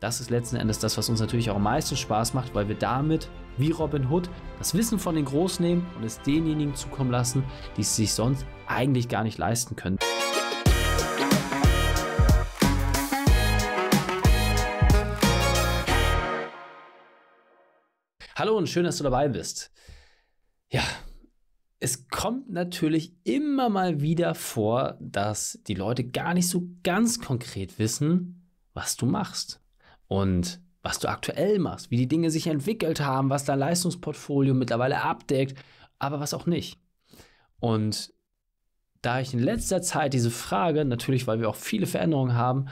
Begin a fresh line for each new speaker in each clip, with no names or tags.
Das ist letzten Endes das, was uns natürlich auch am meisten Spaß macht, weil wir damit wie Robin Hood das Wissen von den Großen nehmen und es denjenigen zukommen lassen, die es sich sonst eigentlich gar nicht leisten können. Hallo und schön, dass du dabei bist. Ja, es kommt natürlich immer mal wieder vor, dass die Leute gar nicht so ganz konkret wissen, was du machst und was du aktuell machst, wie die Dinge sich entwickelt haben, was dein Leistungsportfolio mittlerweile abdeckt, aber was auch nicht. Und da ich in letzter Zeit diese Frage, natürlich weil wir auch viele Veränderungen haben,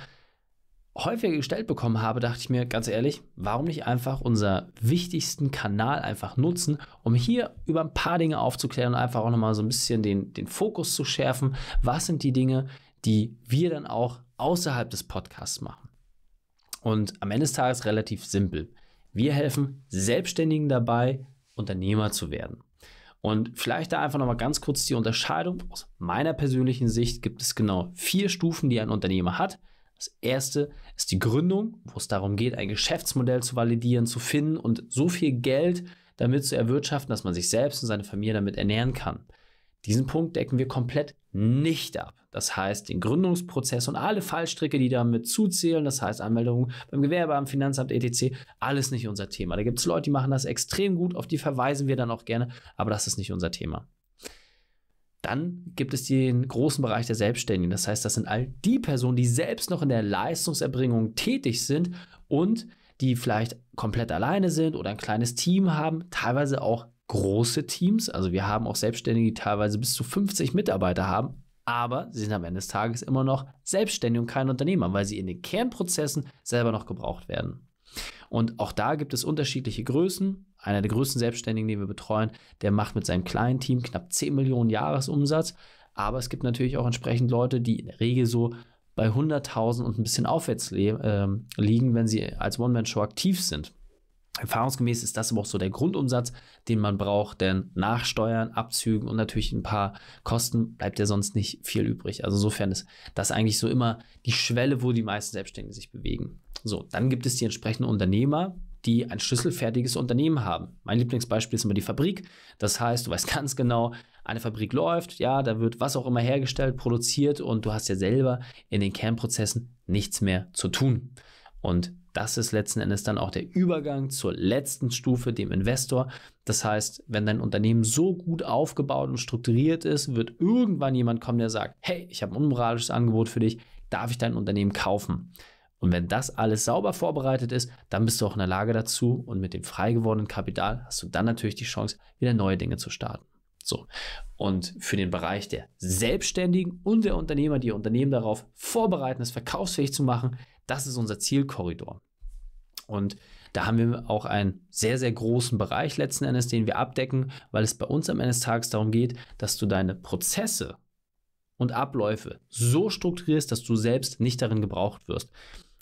häufiger gestellt bekommen habe, dachte ich mir ganz ehrlich, warum nicht einfach unser wichtigsten Kanal einfach nutzen, um hier über ein paar Dinge aufzuklären und einfach auch nochmal so ein bisschen den, den Fokus zu schärfen. Was sind die Dinge, die wir dann auch außerhalb des Podcasts machen? Und am Ende des Tages relativ simpel. Wir helfen Selbstständigen dabei, Unternehmer zu werden. Und vielleicht da einfach nochmal ganz kurz die Unterscheidung. Aus meiner persönlichen Sicht gibt es genau vier Stufen, die ein Unternehmer hat. Das erste ist die Gründung, wo es darum geht, ein Geschäftsmodell zu validieren, zu finden und so viel Geld damit zu erwirtschaften, dass man sich selbst und seine Familie damit ernähren kann. Diesen Punkt decken wir komplett nicht ab. Das heißt, den Gründungsprozess und alle Fallstricke, die damit zuzählen, das heißt Anmeldungen beim Gewerbeamt, Finanzamt, etc., alles nicht unser Thema. Da gibt es Leute, die machen das extrem gut, auf die verweisen wir dann auch gerne, aber das ist nicht unser Thema. Dann gibt es den großen Bereich der Selbstständigen. Das heißt, das sind all die Personen, die selbst noch in der Leistungserbringung tätig sind und die vielleicht komplett alleine sind oder ein kleines Team haben, teilweise auch große Teams. Also wir haben auch Selbstständige, die teilweise bis zu 50 Mitarbeiter haben aber sie sind am Ende des Tages immer noch selbstständig und kein Unternehmer, weil sie in den Kernprozessen selber noch gebraucht werden. Und auch da gibt es unterschiedliche Größen. Einer der größten Selbstständigen, den wir betreuen, der macht mit seinem kleinen Team knapp 10 Millionen Jahresumsatz. Aber es gibt natürlich auch entsprechend Leute, die in der Regel so bei 100.000 und ein bisschen aufwärts äh, liegen, wenn sie als One-Man-Show aktiv sind. Erfahrungsgemäß ist das aber auch so der Grundumsatz, den man braucht, denn nach Steuern, Abzügen und natürlich ein paar Kosten bleibt ja sonst nicht viel übrig. Also insofern ist das eigentlich so immer die Schwelle, wo die meisten Selbstständigen sich bewegen. So, dann gibt es die entsprechenden Unternehmer, die ein schlüsselfertiges Unternehmen haben. Mein Lieblingsbeispiel ist immer die Fabrik. Das heißt, du weißt ganz genau, eine Fabrik läuft, ja, da wird was auch immer hergestellt, produziert und du hast ja selber in den Kernprozessen nichts mehr zu tun. Und das ist letzten Endes dann auch der Übergang zur letzten Stufe, dem Investor. Das heißt, wenn dein Unternehmen so gut aufgebaut und strukturiert ist, wird irgendwann jemand kommen, der sagt, hey, ich habe ein unmoralisches Angebot für dich, darf ich dein Unternehmen kaufen? Und wenn das alles sauber vorbereitet ist, dann bist du auch in der Lage dazu und mit dem frei gewordenen Kapital hast du dann natürlich die Chance, wieder neue Dinge zu starten. So. Und für den Bereich der Selbstständigen und der Unternehmer, die ihr Unternehmen darauf vorbereiten, es verkaufsfähig zu machen, das ist unser Zielkorridor. Und da haben wir auch einen sehr, sehr großen Bereich letzten Endes, den wir abdecken, weil es bei uns am Ende des Tages darum geht, dass du deine Prozesse und Abläufe so strukturierst, dass du selbst nicht darin gebraucht wirst.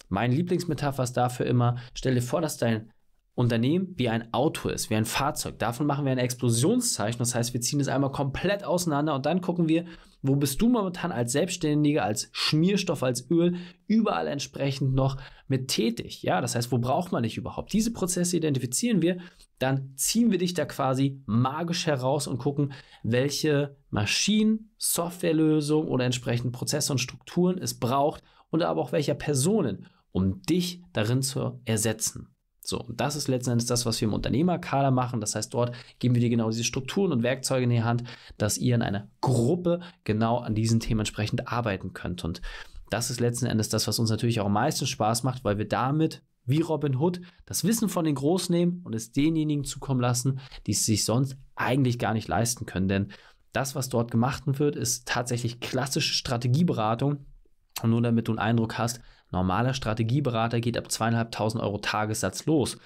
Mein Lieblingsmetapher ist dafür immer, stell dir vor, dass dein Unternehmen wie ein Auto ist, wie ein Fahrzeug. Davon machen wir ein Explosionszeichen. Das heißt, wir ziehen es einmal komplett auseinander und dann gucken wir, wo bist du momentan als Selbstständiger, als Schmierstoff, als Öl überall entsprechend noch mit tätig. Ja, das heißt, wo braucht man dich überhaupt? Diese Prozesse identifizieren wir, dann ziehen wir dich da quasi magisch heraus und gucken, welche Maschinen, Softwarelösungen oder entsprechenden Prozesse und Strukturen es braucht und aber auch welcher Personen, um dich darin zu ersetzen. So, und das ist letzten Endes das, was wir im Unternehmerkader machen. Das heißt, dort geben wir dir genau diese Strukturen und Werkzeuge in die Hand, dass ihr in einer Gruppe genau an diesen Themen entsprechend arbeiten könnt. Und das ist letzten Endes das, was uns natürlich auch am meisten Spaß macht, weil wir damit wie Robin Hood das Wissen von den Großen nehmen und es denjenigen zukommen lassen, die es sich sonst eigentlich gar nicht leisten können. Denn das, was dort gemacht wird, ist tatsächlich klassische Strategieberatung. Und nur damit du einen Eindruck hast, Normaler Strategieberater geht ab 2.500 Euro Tagessatz los.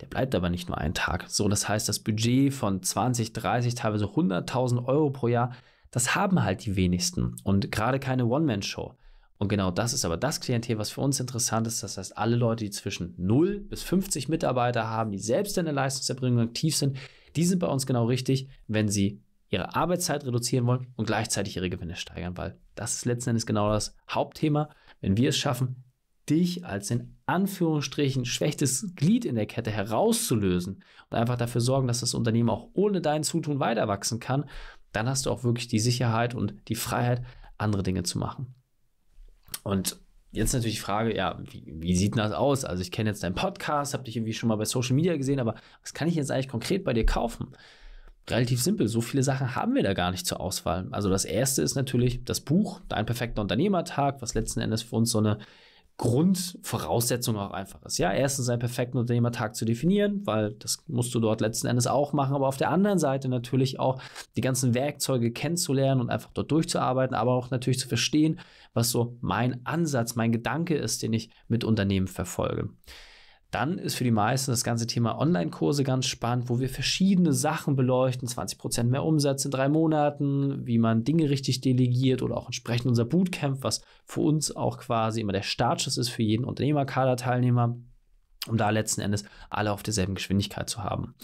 Der bleibt aber nicht nur einen Tag. So, das heißt, das Budget von 20, 30, teilweise 100.000 Euro pro Jahr, das haben halt die wenigsten und gerade keine One-Man-Show. Und genau das ist aber das Klientel, was für uns interessant ist. Das heißt, alle Leute, die zwischen 0 bis 50 Mitarbeiter haben, die selbst in der Leistungserbringung aktiv sind, die sind bei uns genau richtig, wenn sie ihre Arbeitszeit reduzieren wollen und gleichzeitig ihre Gewinne steigern, weil das ist letzten Endes genau das Hauptthema. Wenn wir es schaffen, dich als in Anführungsstrichen schwächtes Glied in der Kette herauszulösen und einfach dafür sorgen, dass das Unternehmen auch ohne dein Zutun weiter wachsen kann, dann hast du auch wirklich die Sicherheit und die Freiheit, andere Dinge zu machen. Und jetzt natürlich die Frage, ja, wie, wie sieht das aus? Also ich kenne jetzt deinen Podcast, habe dich irgendwie schon mal bei Social Media gesehen, aber was kann ich jetzt eigentlich konkret bei dir kaufen? Relativ simpel, so viele Sachen haben wir da gar nicht zur Auswahl. Also das erste ist natürlich das Buch, Dein perfekter Unternehmertag, was letzten Endes für uns so eine Grundvoraussetzung auch einfach ist. Ja, erstens einen perfekten Unternehmertag zu definieren, weil das musst du dort letzten Endes auch machen, aber auf der anderen Seite natürlich auch die ganzen Werkzeuge kennenzulernen und einfach dort durchzuarbeiten, aber auch natürlich zu verstehen, was so mein Ansatz, mein Gedanke ist, den ich mit Unternehmen verfolge. Dann ist für die meisten das ganze Thema Online-Kurse ganz spannend, wo wir verschiedene Sachen beleuchten, 20% mehr Umsatz in drei Monaten, wie man Dinge richtig delegiert oder auch entsprechend unser Bootcamp, was für uns auch quasi immer der Startschuss ist für jeden Unternehmerkader-Teilnehmer, um da letzten Endes alle auf derselben Geschwindigkeit zu haben.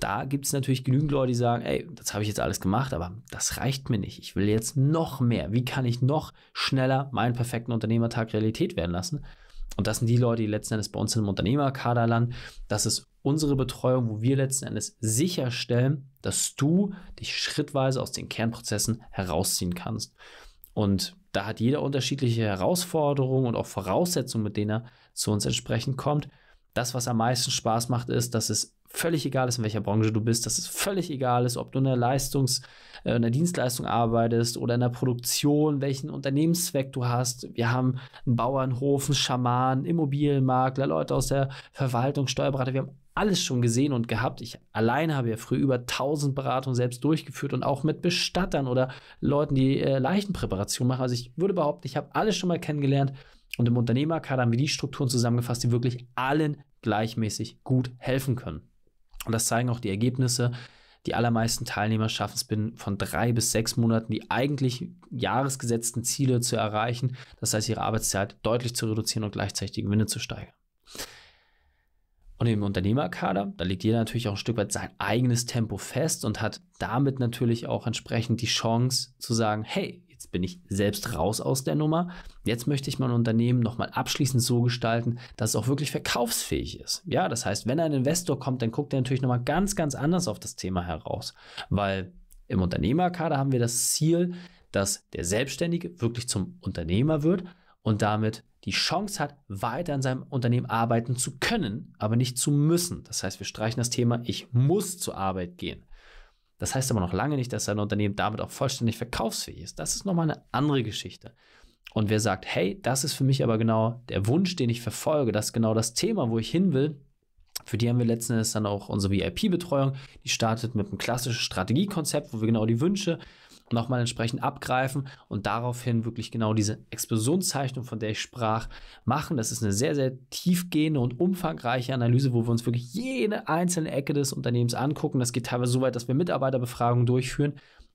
Da gibt es natürlich genügend Leute, die sagen, ey, das habe ich jetzt alles gemacht, aber das reicht mir nicht. Ich will jetzt noch mehr. Wie kann ich noch schneller meinen perfekten Unternehmertag Realität werden lassen? Und das sind die Leute, die letzten Endes bei uns im Unternehmerkader landen. Das ist unsere Betreuung, wo wir letzten Endes sicherstellen, dass du dich schrittweise aus den Kernprozessen herausziehen kannst. Und da hat jeder unterschiedliche Herausforderungen und auch Voraussetzungen, mit denen er zu uns entsprechend kommt. Das, was am meisten Spaß macht, ist, dass es völlig egal ist, in welcher Branche du bist, dass es völlig egal ist, ob du in der Leistungs-, äh, in einer Dienstleistung arbeitest oder in der Produktion, welchen Unternehmenszweck du hast. Wir haben einen Bauernhof, einen Schaman, Immobilienmakler, Leute aus der Verwaltung, Steuerberater. Wir haben alles schon gesehen und gehabt. Ich alleine habe ja früher über 1000 Beratungen selbst durchgeführt und auch mit Bestattern oder Leuten, die äh, Leichenpräparation machen. Also ich würde behaupten, ich habe alles schon mal kennengelernt. Und im Unternehmerkader haben wir die Strukturen zusammengefasst, die wirklich allen gleichmäßig gut helfen können. Und das zeigen auch die Ergebnisse. Die allermeisten Teilnehmer schaffen es binnen von drei bis sechs Monaten, die eigentlich jahresgesetzten Ziele zu erreichen. Das heißt, ihre Arbeitszeit deutlich zu reduzieren und gleichzeitig Gewinne zu steigern. Und im Unternehmerkader, da legt jeder natürlich auch ein Stück weit sein eigenes Tempo fest und hat damit natürlich auch entsprechend die Chance zu sagen, hey, Jetzt bin ich selbst raus aus der Nummer. Jetzt möchte ich mein Unternehmen nochmal abschließend so gestalten, dass es auch wirklich verkaufsfähig ist. Ja, das heißt, wenn ein Investor kommt, dann guckt er natürlich nochmal ganz, ganz anders auf das Thema heraus. Weil im Unternehmerkader haben wir das Ziel, dass der Selbstständige wirklich zum Unternehmer wird und damit die Chance hat, weiter in seinem Unternehmen arbeiten zu können, aber nicht zu müssen. Das heißt, wir streichen das Thema, ich muss zur Arbeit gehen. Das heißt aber noch lange nicht, dass dein Unternehmen damit auch vollständig verkaufsfähig ist. Das ist nochmal eine andere Geschichte. Und wer sagt, hey, das ist für mich aber genau der Wunsch, den ich verfolge, das ist genau das Thema, wo ich hin will, für die haben wir letztendlich dann auch unsere VIP-Betreuung. Die startet mit einem klassischen Strategiekonzept, wo wir genau die Wünsche nochmal entsprechend abgreifen und daraufhin wirklich genau diese Explosionszeichnung, von der ich sprach, machen. Das ist eine sehr, sehr tiefgehende und umfangreiche Analyse, wo wir uns wirklich jede einzelne Ecke des Unternehmens angucken. Das geht teilweise so weit, dass wir Mitarbeiterbefragungen durchführen,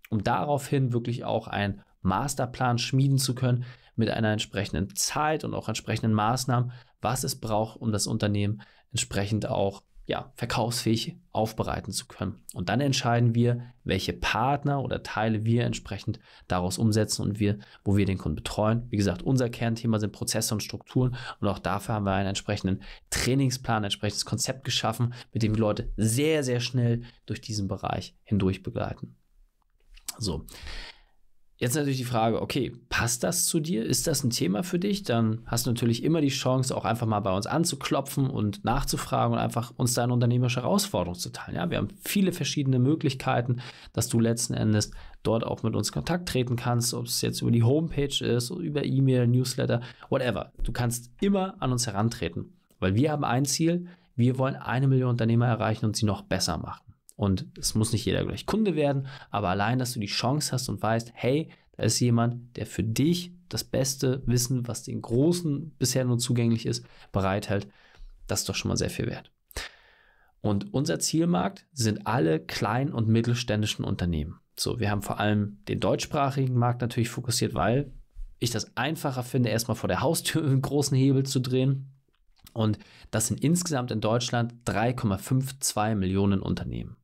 um daraufhin wirklich auch einen Masterplan schmieden zu können mit einer entsprechenden Zeit und auch entsprechenden Maßnahmen, was es braucht, um das Unternehmen entsprechend auch ja, verkaufsfähig aufbereiten zu können. Und dann entscheiden wir, welche Partner oder Teile wir entsprechend daraus umsetzen und wir, wo wir den Kunden betreuen. Wie gesagt, unser Kernthema sind Prozesse und Strukturen und auch dafür haben wir einen entsprechenden Trainingsplan, ein entsprechendes Konzept geschaffen, mit dem wir Leute sehr, sehr schnell durch diesen Bereich hindurch begleiten. So, Jetzt natürlich die Frage, okay, passt das zu dir? Ist das ein Thema für dich? Dann hast du natürlich immer die Chance, auch einfach mal bei uns anzuklopfen und nachzufragen und einfach uns deine unternehmerische Herausforderung zu teilen. Ja, wir haben viele verschiedene Möglichkeiten, dass du letzten Endes dort auch mit uns Kontakt treten kannst, ob es jetzt über die Homepage ist, über E-Mail, Newsletter, whatever. Du kannst immer an uns herantreten, weil wir haben ein Ziel, wir wollen eine Million Unternehmer erreichen und sie noch besser machen. Und es muss nicht jeder gleich Kunde werden, aber allein, dass du die Chance hast und weißt, hey, da ist jemand, der für dich das beste Wissen, was den Großen bisher nur zugänglich ist, bereithält, das ist doch schon mal sehr viel wert. Und unser Zielmarkt sind alle kleinen und mittelständischen Unternehmen. So, wir haben vor allem den deutschsprachigen Markt natürlich fokussiert, weil ich das einfacher finde, erstmal vor der Haustür einen großen Hebel zu drehen. Und das sind insgesamt in Deutschland 3,52 Millionen Unternehmen.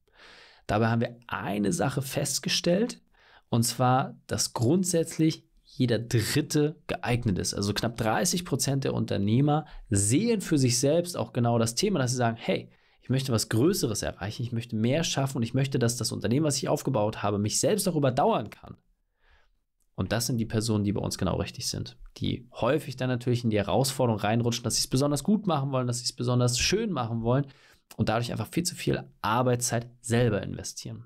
Dabei haben wir eine Sache festgestellt, und zwar, dass grundsätzlich jeder Dritte geeignet ist. Also knapp 30 Prozent der Unternehmer sehen für sich selbst auch genau das Thema, dass sie sagen, hey, ich möchte was Größeres erreichen, ich möchte mehr schaffen und ich möchte, dass das Unternehmen, was ich aufgebaut habe, mich selbst auch überdauern kann. Und das sind die Personen, die bei uns genau richtig sind, die häufig dann natürlich in die Herausforderung reinrutschen, dass sie es besonders gut machen wollen, dass sie es besonders schön machen wollen und dadurch einfach viel zu viel Arbeitszeit selber investieren.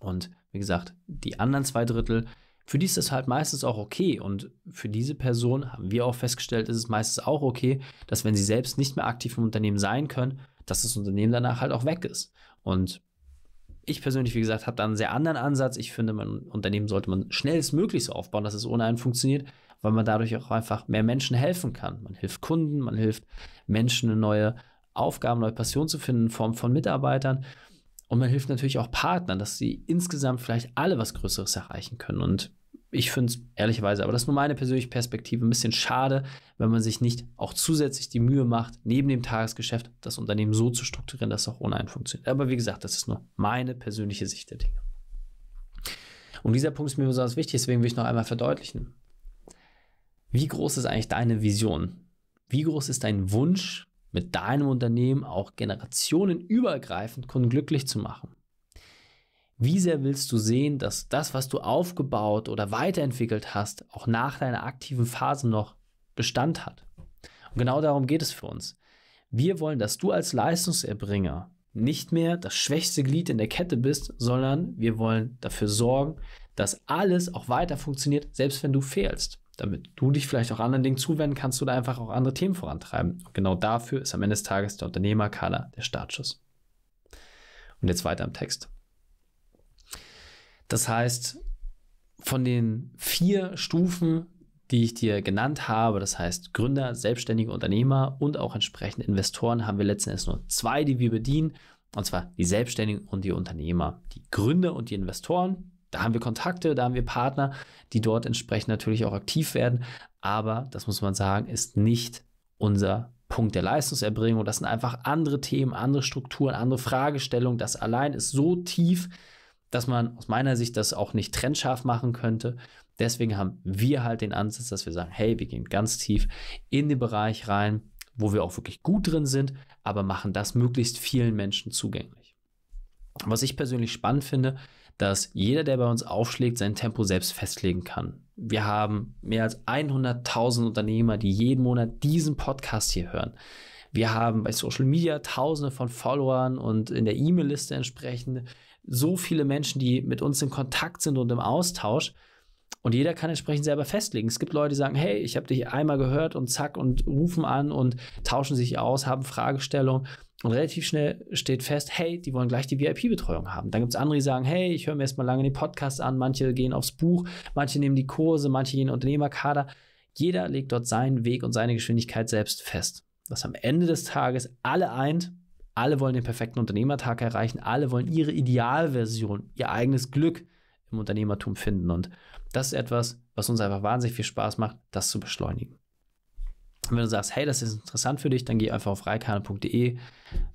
Und wie gesagt, die anderen zwei Drittel, für die ist das halt meistens auch okay. Und für diese Person haben wir auch festgestellt, ist es meistens auch okay, dass wenn sie selbst nicht mehr aktiv im Unternehmen sein können, dass das Unternehmen danach halt auch weg ist. Und ich persönlich, wie gesagt, habe da einen sehr anderen Ansatz. Ich finde, mein Unternehmen sollte man schnellstmöglich so aufbauen, dass es ohne einen funktioniert, weil man dadurch auch einfach mehr Menschen helfen kann. Man hilft Kunden, man hilft Menschen eine neue Aufgaben, neue Passionen zu finden in Form von Mitarbeitern. Und man hilft natürlich auch Partnern, dass sie insgesamt vielleicht alle was Größeres erreichen können. Und ich finde es ehrlicherweise, aber das ist nur meine persönliche Perspektive, ein bisschen schade, wenn man sich nicht auch zusätzlich die Mühe macht, neben dem Tagesgeschäft das Unternehmen so zu strukturieren, dass es auch ohne einen funktioniert. Aber wie gesagt, das ist nur meine persönliche Sicht der Dinge. Und dieser Punkt ist mir besonders wichtig, deswegen will ich noch einmal verdeutlichen. Wie groß ist eigentlich deine Vision? Wie groß ist dein Wunsch, mit deinem Unternehmen auch generationenübergreifend glücklich zu machen. Wie sehr willst du sehen, dass das, was du aufgebaut oder weiterentwickelt hast, auch nach deiner aktiven Phase noch Bestand hat? Und genau darum geht es für uns. Wir wollen, dass du als Leistungserbringer nicht mehr das schwächste Glied in der Kette bist, sondern wir wollen dafür sorgen, dass alles auch weiter funktioniert, selbst wenn du fehlst damit du dich vielleicht auch anderen Dingen zuwenden kannst oder einfach auch andere Themen vorantreiben. Und genau dafür ist am Ende des Tages der Unternehmerkader der Startschuss. Und jetzt weiter im Text. Das heißt, von den vier Stufen, die ich dir genannt habe, das heißt Gründer, selbstständige Unternehmer und auch entsprechende Investoren, haben wir letzten Endes nur zwei, die wir bedienen, und zwar die Selbstständigen und die Unternehmer. Die Gründer und die Investoren, da haben wir Kontakte, da haben wir Partner, die dort entsprechend natürlich auch aktiv werden. Aber das muss man sagen, ist nicht unser Punkt der Leistungserbringung. Das sind einfach andere Themen, andere Strukturen, andere Fragestellungen. Das allein ist so tief, dass man aus meiner Sicht das auch nicht trennscharf machen könnte. Deswegen haben wir halt den Ansatz, dass wir sagen, hey, wir gehen ganz tief in den Bereich rein, wo wir auch wirklich gut drin sind, aber machen das möglichst vielen Menschen zugänglich. Was ich persönlich spannend finde, dass jeder, der bei uns aufschlägt, sein Tempo selbst festlegen kann. Wir haben mehr als 100.000 Unternehmer, die jeden Monat diesen Podcast hier hören. Wir haben bei Social Media Tausende von Followern und in der E-Mail-Liste entsprechend so viele Menschen, die mit uns in Kontakt sind und im Austausch. Und jeder kann entsprechend selber festlegen. Es gibt Leute, die sagen, hey, ich habe dich einmal gehört und zack und rufen an und tauschen sich aus, haben Fragestellungen. Und relativ schnell steht fest, hey, die wollen gleich die VIP-Betreuung haben. Dann gibt es andere, die sagen, hey, ich höre mir erstmal lange den Podcast an, manche gehen aufs Buch, manche nehmen die Kurse, manche gehen in den Unternehmerkader. Jeder legt dort seinen Weg und seine Geschwindigkeit selbst fest. Was am Ende des Tages alle eint, alle wollen den perfekten Unternehmertag erreichen, alle wollen ihre Idealversion, ihr eigenes Glück im Unternehmertum finden. Und das ist etwas, was uns einfach wahnsinnig viel Spaß macht, das zu beschleunigen. Und wenn du sagst, hey, das ist interessant für dich, dann geh einfach auf reikane.de,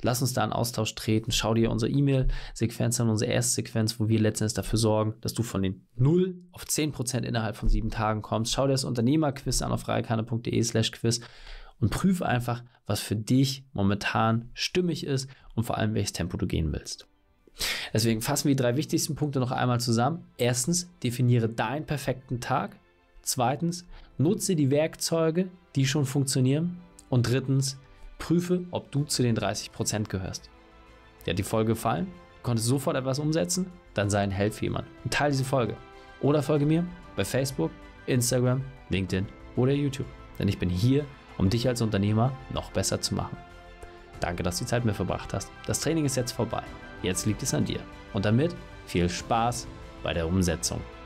lass uns da einen Austausch treten, schau dir unsere E-Mail-Sequenz an, unsere erste Sequenz, wo wir letztendlich dafür sorgen, dass du von den 0 auf 10% innerhalb von sieben Tagen kommst. Schau dir das Unternehmerquiz an auf reikane.de slash quiz und prüf einfach, was für dich momentan stimmig ist und vor allem, welches Tempo du gehen willst. Deswegen fassen wir die drei wichtigsten Punkte noch einmal zusammen. Erstens, definiere deinen perfekten Tag. Zweitens, Nutze die Werkzeuge, die schon funktionieren. Und drittens, prüfe, ob du zu den 30% gehörst. Dir hat die Folge gefallen? Du sofort etwas umsetzen? Dann sei ein Held für jemanden und teile diese Folge. Oder folge mir bei Facebook, Instagram, LinkedIn oder YouTube. Denn ich bin hier, um dich als Unternehmer noch besser zu machen. Danke, dass du die Zeit mit verbracht hast. Das Training ist jetzt vorbei. Jetzt liegt es an dir. Und damit viel Spaß bei der Umsetzung.